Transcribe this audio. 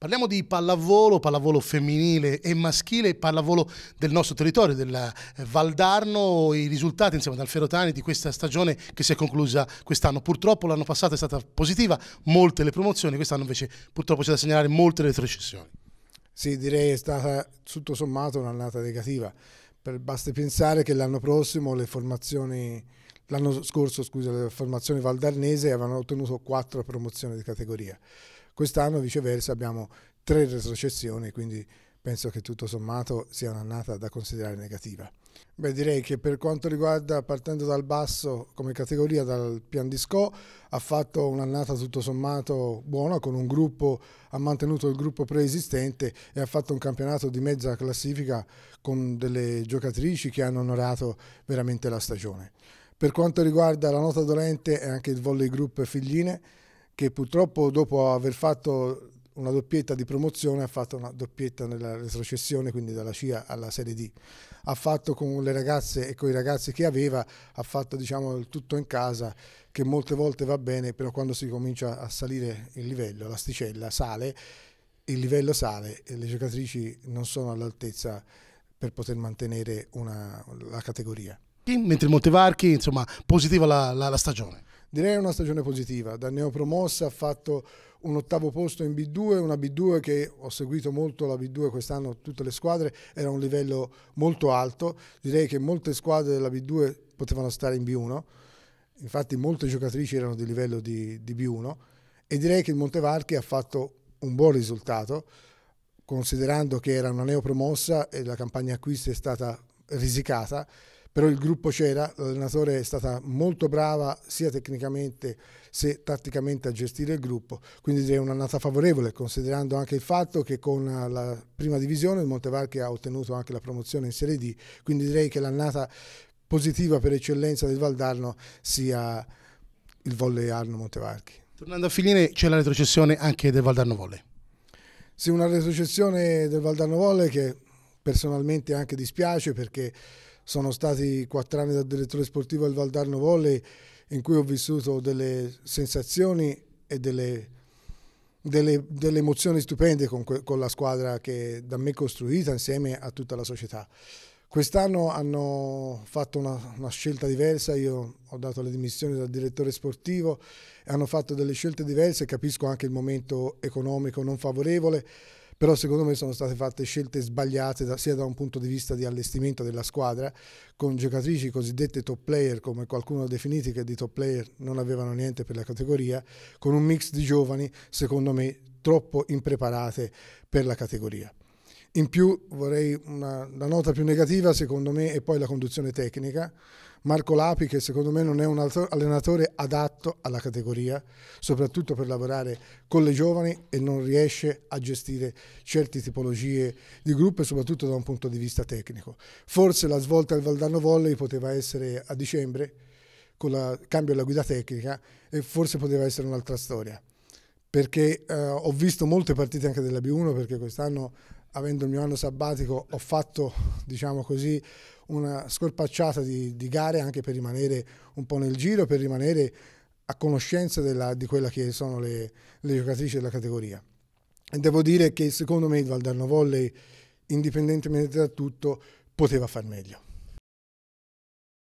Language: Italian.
Parliamo di pallavolo, pallavolo femminile e maschile, pallavolo del nostro territorio, della eh, Valdarno, i risultati insieme ad Alferotani di questa stagione che si è conclusa quest'anno. Purtroppo l'anno passato è stata positiva, molte le promozioni, quest'anno invece purtroppo c'è da segnalare molte le retrocessioni. Sì, direi è stata tutto sommato un'annata negativa. Per, basti pensare che l'anno prossimo le formazioni l'anno scorso scusa, le formazioni valdarnese avevano ottenuto quattro promozioni di categoria. Quest'anno viceversa abbiamo tre retrocessioni, quindi penso che tutto sommato sia un'annata da considerare negativa. Beh, direi che per quanto riguarda partendo dal basso come categoria dal Pian di Sco ha fatto un'annata tutto sommato buona con un gruppo, ha mantenuto il gruppo preesistente e ha fatto un campionato di mezza classifica con delle giocatrici che hanno onorato veramente la stagione. Per quanto riguarda la nota dolente è anche il volley group figline che purtroppo dopo aver fatto una doppietta di promozione ha fatto una doppietta nella retrocessione, quindi dalla CIA alla Serie D. Ha fatto con le ragazze e con i ragazzi che aveva, ha fatto diciamo il tutto in casa, che molte volte va bene, però quando si comincia a salire il livello, l'asticella sale, il livello sale e le giocatrici non sono all'altezza per poter mantenere una, la categoria. Mentre Montevarchi, insomma, positiva la, la, la stagione direi una stagione positiva. Da neopromossa ha fatto un ottavo posto in B2, una B2 che ho seguito molto la B2 quest'anno, tutte le squadre, era un livello molto alto, direi che molte squadre della B2 potevano stare in B1, infatti molte giocatrici erano di livello di, di B1 e direi che il Montevarchi ha fatto un buon risultato, considerando che era una neopromossa e la campagna acquisti è stata risicata però il gruppo c'era, l'allenatore è stata molto brava sia tecnicamente che tatticamente a gestire il gruppo, quindi direi un'annata favorevole considerando anche il fatto che con la prima divisione il Montevarchi ha ottenuto anche la promozione in Serie D, quindi direi che l'annata positiva per eccellenza del Valdarno sia il volley Arno Montevarchi. Tornando a Filine c'è la retrocessione anche del Valdarno Volley. Sì, una retrocessione del Valdarno Volley che personalmente anche dispiace perché sono stati quattro anni da direttore sportivo al Valdarno Volley in cui ho vissuto delle sensazioni e delle, delle, delle emozioni stupende con, con, la squadra che da me costruita insieme a tutta la società. Quest'anno hanno fatto una, una scelta diversa, io ho dato le dimissioni dal direttore sportivo e hanno fatto delle scelte diverse, capisco anche il momento economico non favorevole, però secondo me sono state fatte scelte sbagliate da, sia da un punto di vista di allestimento della squadra, con giocatrici cosiddette top player, come qualcuno ha definito che di top player non avevano niente per la categoria, con un mix di giovani, secondo me, troppo impreparate per la categoria. In più vorrei una, la nota più negativa secondo me è poi la conduzione tecnica. Marco Lapi che secondo me non è un allenatore adatto alla categoria, soprattutto per lavorare con le giovani e non riesce a gestire certe tipologie di gruppo soprattutto da un punto di vista tecnico. Forse la svolta al Valdano Volley poteva essere a dicembre con il cambio della guida tecnica e forse poteva essere un'altra storia perché eh, ho visto molte partite anche della B1 perché quest'anno avendo il mio anno sabbatico, ho fatto, diciamo così, una scorpacciata di, di, gare anche per rimanere un po' nel giro, per rimanere a conoscenza della, di quella che sono le, le, giocatrici della categoria. E devo dire che secondo me il Valdarno Volley, indipendentemente da tutto, poteva far meglio.